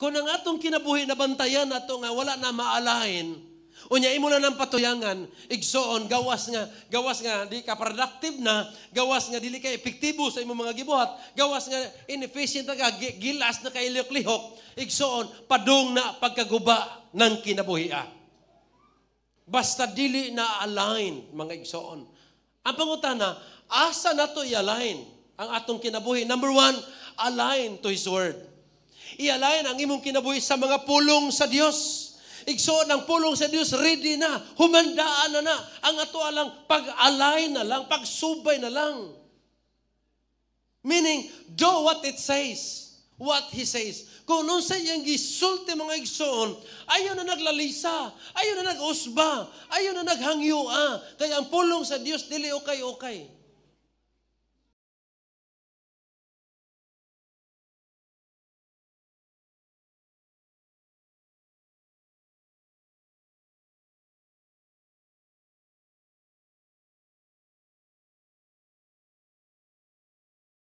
Kung ang atong kinabuhi nabantayan ato nga wala na maalahin, unya imo na ng patuyangan, igsoon, gawas nga, gawas nga di ka productive na, gawas nga dili ka epektibo sa imong mga gibuhat, gawas nga inefficient na ka, gilas na kay ilihok-lihok, igsoon, padung na pagkaguba ng kinabuhia. Basta dili na align, mga igsoon. Ang pangutana, asa na to i-align ang atong kinabuhi? Number one, align to His Word. Ialayan ang imong kinabuhi sa mga pulong sa Dios. Igsoon ang pulong sa Dios, ready na, humandaan na na. Ang ato lang, pag-alay na lang, pagsubay na lang. Meaning, do what it says, what He says. Kung nun sa iyang gisulti mga igsoon, ayaw na naglalisa, ayaw na nagusba, ayaw na naghangyua. Kaya ang pulong sa Dios, dili okay-okay.